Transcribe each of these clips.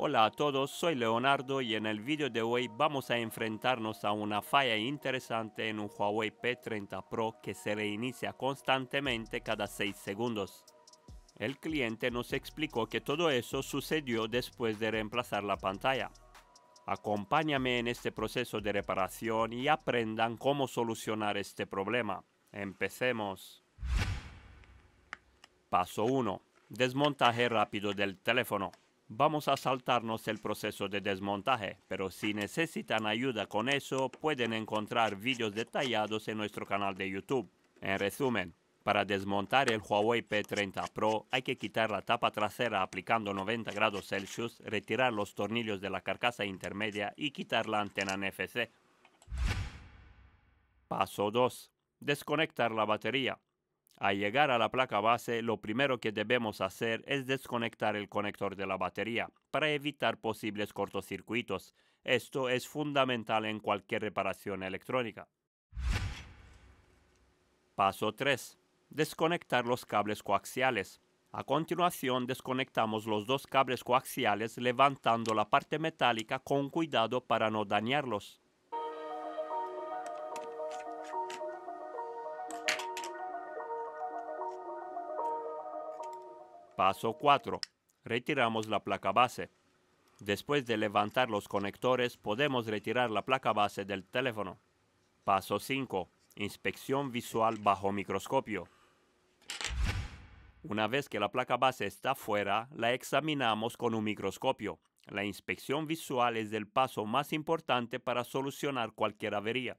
Hola a todos, soy Leonardo y en el vídeo de hoy vamos a enfrentarnos a una falla interesante en un Huawei P30 Pro que se reinicia constantemente cada 6 segundos. El cliente nos explicó que todo eso sucedió después de reemplazar la pantalla. Acompáñame en este proceso de reparación y aprendan cómo solucionar este problema. Empecemos. Paso 1. Desmontaje rápido del teléfono. Vamos a saltarnos el proceso de desmontaje, pero si necesitan ayuda con eso, pueden encontrar vídeos detallados en nuestro canal de YouTube. En resumen, para desmontar el Huawei P30 Pro hay que quitar la tapa trasera aplicando 90 grados Celsius, retirar los tornillos de la carcasa intermedia y quitar la antena NFC. Paso 2. Desconectar la batería. Al llegar a la placa base, lo primero que debemos hacer es desconectar el conector de la batería para evitar posibles cortocircuitos. Esto es fundamental en cualquier reparación electrónica. Paso 3. Desconectar los cables coaxiales. A continuación desconectamos los dos cables coaxiales levantando la parte metálica con cuidado para no dañarlos. Paso 4. Retiramos la placa base. Después de levantar los conectores, podemos retirar la placa base del teléfono. Paso 5. Inspección visual bajo microscopio. Una vez que la placa base está fuera, la examinamos con un microscopio. La inspección visual es el paso más importante para solucionar cualquier avería.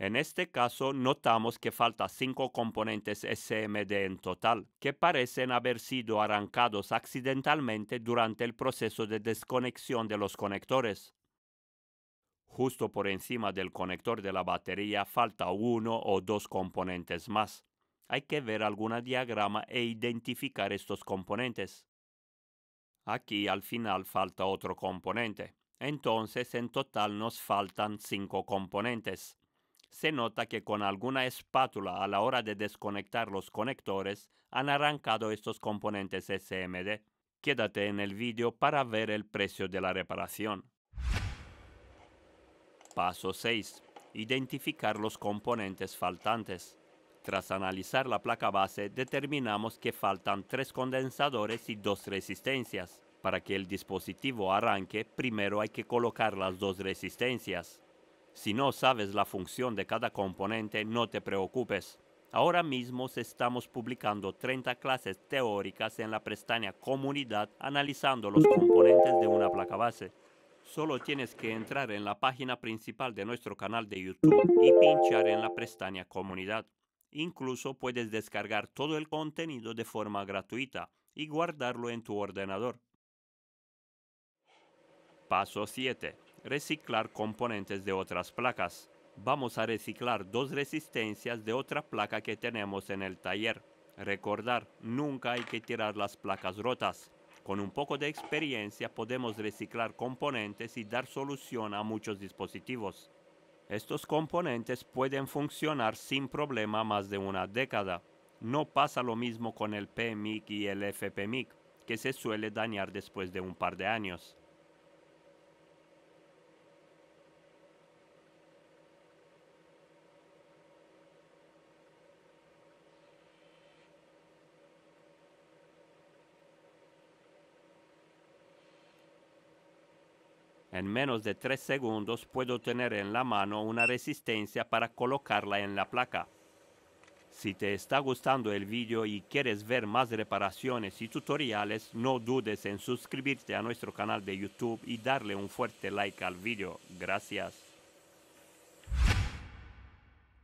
En este caso, notamos que falta cinco componentes SMD en total, que parecen haber sido arrancados accidentalmente durante el proceso de desconexión de los conectores. Justo por encima del conector de la batería falta uno o dos componentes más. Hay que ver algún diagrama e identificar estos componentes. Aquí al final falta otro componente. Entonces en total nos faltan cinco componentes se nota que con alguna espátula a la hora de desconectar los conectores han arrancado estos componentes SMD. Quédate en el vídeo para ver el precio de la reparación. Paso 6. Identificar los componentes faltantes. Tras analizar la placa base, determinamos que faltan tres condensadores y dos resistencias. Para que el dispositivo arranque, primero hay que colocar las dos resistencias. Si no sabes la función de cada componente, no te preocupes. Ahora mismo estamos publicando 30 clases teóricas en la pestaña Comunidad analizando los componentes de una placa base. Solo tienes que entrar en la página principal de nuestro canal de YouTube y pinchar en la pestaña Comunidad. Incluso puedes descargar todo el contenido de forma gratuita y guardarlo en tu ordenador. Paso 7 reciclar componentes de otras placas. Vamos a reciclar dos resistencias de otra placa que tenemos en el taller. Recordar, nunca hay que tirar las placas rotas. Con un poco de experiencia podemos reciclar componentes y dar solución a muchos dispositivos. Estos componentes pueden funcionar sin problema más de una década. No pasa lo mismo con el PMIC y el FPMIC, que se suele dañar después de un par de años. En menos de 3 segundos puedo tener en la mano una resistencia para colocarla en la placa. Si te está gustando el vídeo y quieres ver más reparaciones y tutoriales, no dudes en suscribirte a nuestro canal de YouTube y darle un fuerte like al vídeo. Gracias.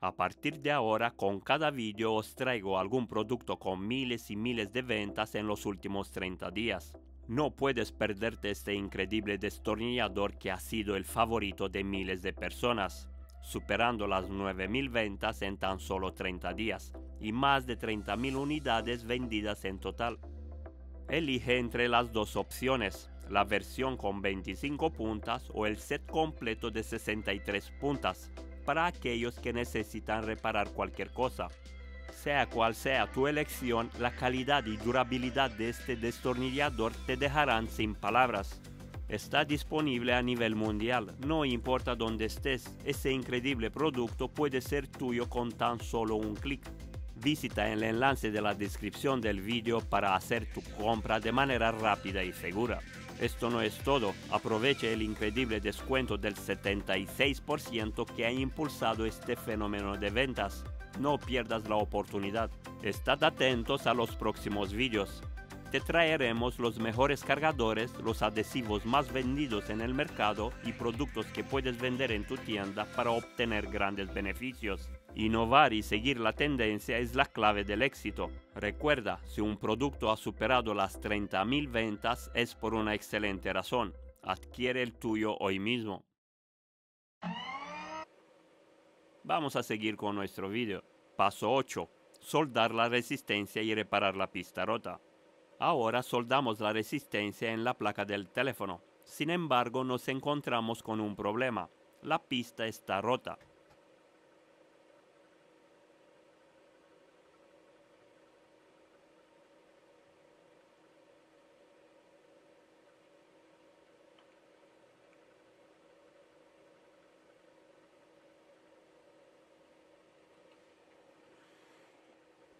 A partir de ahora, con cada vídeo os traigo algún producto con miles y miles de ventas en los últimos 30 días. No puedes perderte este increíble destornillador que ha sido el favorito de miles de personas, superando las 9.000 ventas en tan solo 30 días y más de 30.000 unidades vendidas en total. Elige entre las dos opciones, la versión con 25 puntas o el set completo de 63 puntas, para aquellos que necesitan reparar cualquier cosa. Sea cual sea tu elección, la calidad y durabilidad de este destornillador te dejarán sin palabras. Está disponible a nivel mundial, no importa dónde estés, ese increíble producto puede ser tuyo con tan solo un clic. Visita el enlace de la descripción del vídeo para hacer tu compra de manera rápida y segura. Esto no es todo, aproveche el increíble descuento del 76% que ha impulsado este fenómeno de ventas. No pierdas la oportunidad. Estad atentos a los próximos vídeos. Te traeremos los mejores cargadores, los adhesivos más vendidos en el mercado y productos que puedes vender en tu tienda para obtener grandes beneficios. Innovar y seguir la tendencia es la clave del éxito. Recuerda, si un producto ha superado las 30.000 ventas es por una excelente razón. Adquiere el tuyo hoy mismo. Vamos a seguir con nuestro vídeo. Paso 8. Soldar la resistencia y reparar la pista rota. Ahora soldamos la resistencia en la placa del teléfono. Sin embargo, nos encontramos con un problema. La pista está rota.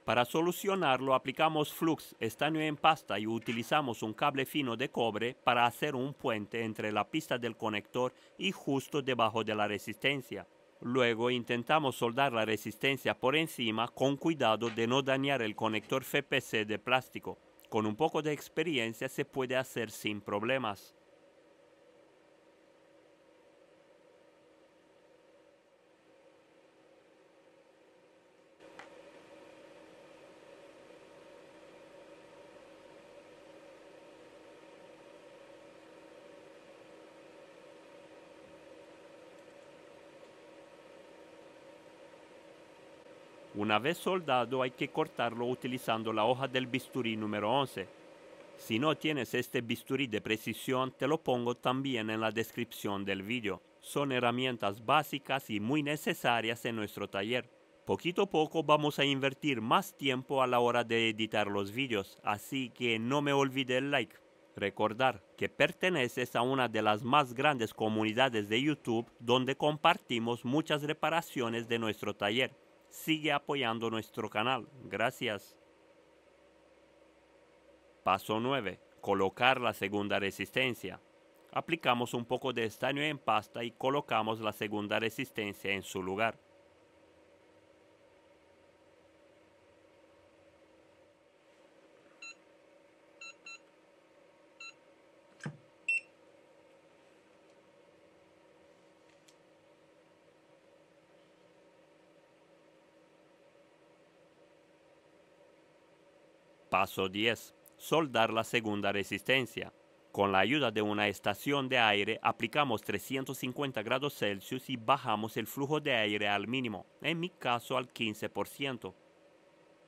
Para solucionarlo aplicamos flux estaño en pasta y utilizamos un cable fino de cobre para hacer un puente entre la pista del conector y justo debajo de la resistencia. Luego intentamos soldar la resistencia por encima con cuidado de no dañar el conector FPC de plástico. Con un poco de experiencia se puede hacer sin problemas. Una vez soldado hay que cortarlo utilizando la hoja del bisturí número 11. Si no tienes este bisturí de precisión, te lo pongo también en la descripción del vídeo. Son herramientas básicas y muy necesarias en nuestro taller. Poquito a poco vamos a invertir más tiempo a la hora de editar los vídeos, así que no me olvide el like. Recordar que perteneces a una de las más grandes comunidades de YouTube donde compartimos muchas reparaciones de nuestro taller sigue apoyando nuestro canal. Gracias. Paso 9. Colocar la segunda resistencia. Aplicamos un poco de estaño en pasta y colocamos la segunda resistencia en su lugar. Paso 10. Soldar la segunda resistencia. Con la ayuda de una estación de aire aplicamos 350 grados Celsius y bajamos el flujo de aire al mínimo, en mi caso al 15%.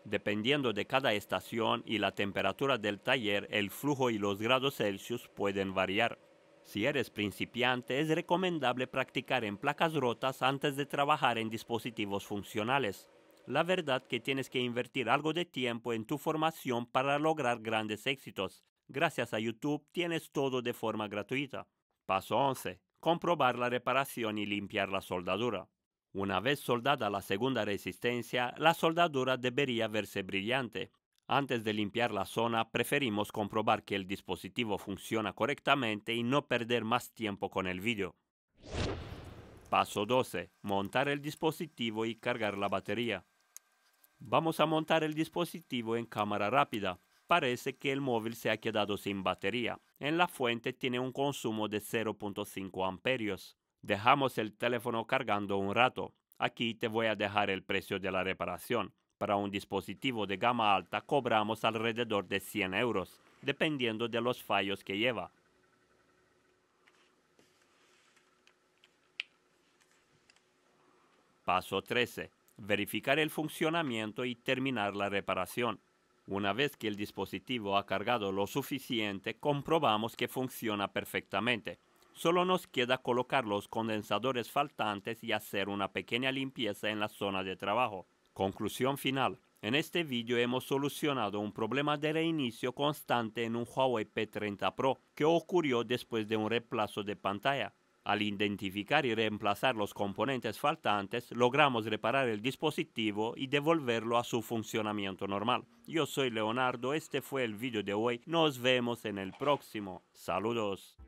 Dependiendo de cada estación y la temperatura del taller, el flujo y los grados Celsius pueden variar. Si eres principiante, es recomendable practicar en placas rotas antes de trabajar en dispositivos funcionales. La verdad que tienes que invertir algo de tiempo en tu formación para lograr grandes éxitos. Gracias a YouTube tienes todo de forma gratuita. Paso 11. Comprobar la reparación y limpiar la soldadura. Una vez soldada la segunda resistencia, la soldadura debería verse brillante. Antes de limpiar la zona, preferimos comprobar que el dispositivo funciona correctamente y no perder más tiempo con el vídeo. Paso 12. Montar el dispositivo y cargar la batería. Vamos a montar el dispositivo en cámara rápida. Parece que el móvil se ha quedado sin batería. En la fuente tiene un consumo de 0.5 amperios. Dejamos el teléfono cargando un rato. Aquí te voy a dejar el precio de la reparación. Para un dispositivo de gama alta cobramos alrededor de 100 euros, dependiendo de los fallos que lleva. Paso 13 verificar el funcionamiento y terminar la reparación. Una vez que el dispositivo ha cargado lo suficiente, comprobamos que funciona perfectamente. Solo nos queda colocar los condensadores faltantes y hacer una pequeña limpieza en la zona de trabajo. Conclusión final. En este vídeo hemos solucionado un problema de reinicio constante en un Huawei P30 Pro que ocurrió después de un reemplazo de pantalla. Al identificar y reemplazar los componentes faltantes, logramos reparar el dispositivo y devolverlo a su funcionamiento normal. Yo soy Leonardo, este fue el video de hoy. Nos vemos en el próximo. Saludos.